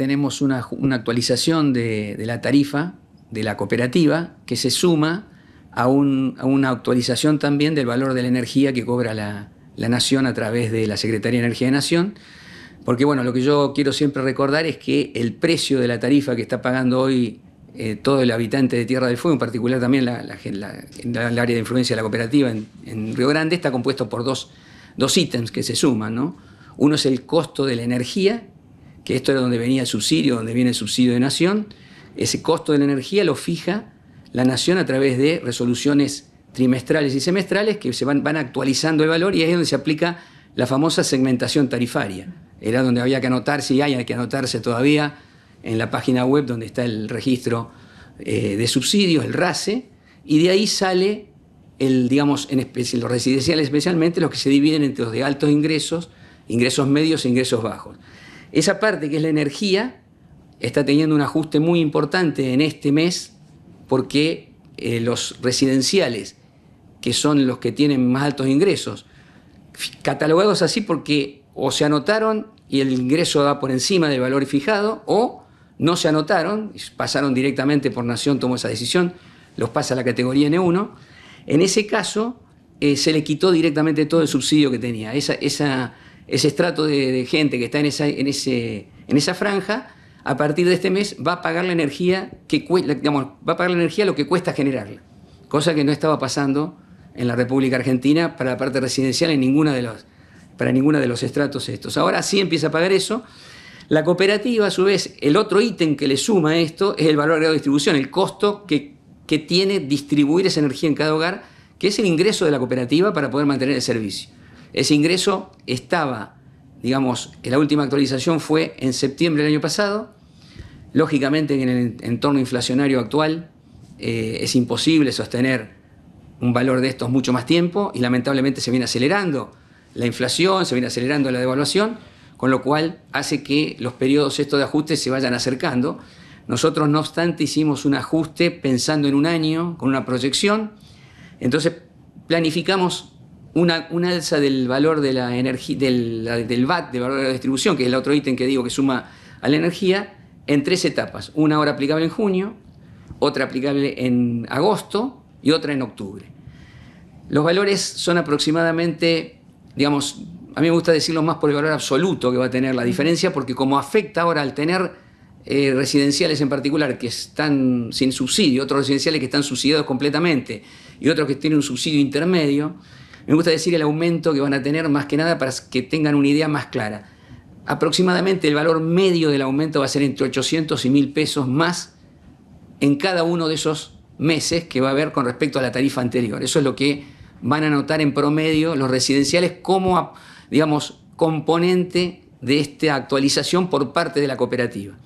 tenemos una, actualización de, la tarifa de la cooperativa que se suma a, una actualización también del valor de la energía que cobra la, Nación a través de la Secretaría de Energía de Nación. Porque bueno, lo que yo quiero siempre recordar es que el precio de la tarifa que está pagando hoy eh, todo el habitante de Tierra del Fuego, en particular también la, el área de influencia de la cooperativa en, Río Grande, está compuesto por dos, dos ítems que se suman. ¿no? Uno es el costo de la energía que esto era donde venía el subsidio, donde viene el subsidio de nación, ese costo de la energía lo fija la nación a través de resoluciones trimestrales y semestrales que se van, van actualizando el valor y ahí es donde se aplica la famosa segmentación tarifaria. Era donde había que anotarse y hay que anotarse todavía en la página web donde está el registro eh, de subsidios, el RACE, y de ahí sale el, digamos, en especie los residenciales especialmente, los que se dividen entre los de altos ingresos, ingresos medios e ingresos bajos. Esa parte que es la energía está teniendo un ajuste muy importante en este mes porque eh, los residenciales, que son los que tienen más altos ingresos, catalogados así porque o se anotaron y el ingreso va por encima del valor fijado o no se anotaron, pasaron directamente por Nación, tomó esa decisión, los pasa a la categoría N1, en ese caso eh, se le quitó directamente todo el subsidio que tenía. esa ese estrato de, gente que está en esa, en, ese, en esa franja, a partir de este mes va a pagar la energía que va a pagar la energía lo que cuesta generarla, cosa que no estaba pasando en la República Argentina para la parte residencial en ninguna de los para ninguna de los estratos estos. Ahora sí empieza a pagar eso. La cooperativa, a su vez, el otro ítem que le suma a esto es el valor agregado de distribución, el costo que, que tiene distribuir esa energía en cada hogar, que es el ingreso de la cooperativa para poder mantener el servicio. Ese ingreso estaba, digamos, la última actualización fue en septiembre del año pasado. Lógicamente en el entorno inflacionario actual eh, es imposible sostener un valor de estos mucho más tiempo y lamentablemente se viene acelerando la inflación, se viene acelerando la devaluación, con lo cual hace que los periodos estos de ajuste se vayan acercando. Nosotros, no obstante, hicimos un ajuste pensando en un año, con una proyección. Entonces, planificamos una, alza del valor de la energía, del, VAT, del valor de la distribución, que es el otro ítem que digo que suma a la energía, en tres etapas. Una ahora aplicable en junio, otra aplicable en agosto y otra en octubre. Los valores son aproximadamente, digamos, a mí me gusta decirlo más por el valor absoluto que va a tener la diferencia, porque como afecta ahora al tener eh, residenciales en particular que están sin subsidio, otros residenciales que están subsidiados completamente y otros que tienen un subsidio intermedio, me gusta decir el aumento que van a tener más que nada para que tengan una idea más clara. Aproximadamente el valor medio del aumento va a ser entre 800 y 1000 pesos más en cada uno de esos meses que va a haber con respecto a la tarifa anterior. Eso es lo que van a notar en promedio los residenciales como, digamos, componente de esta actualización por parte de la cooperativa.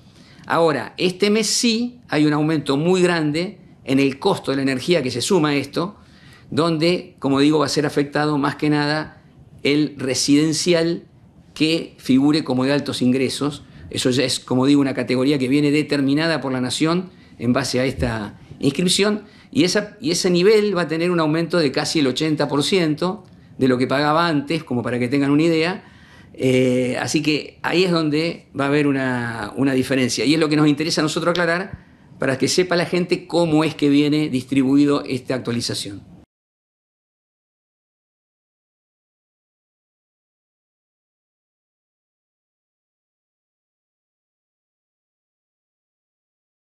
Ahora, este mes sí hay un aumento muy grande en el costo de la energía que se suma a esto, donde, como digo, va a ser afectado más que nada el residencial que figure como de altos ingresos. Eso ya es, como digo, una categoría que viene determinada por la Nación en base a esta inscripción y, ese nivel va a tener un aumento de casi el 80% de lo que pagaba antes, como para que tengan una idea. Eh, así que ahí es donde va a haber una, una diferencia y es lo que nos interesa a nosotros aclarar para que sepa la gente cómo es que viene distribuido esta actualización.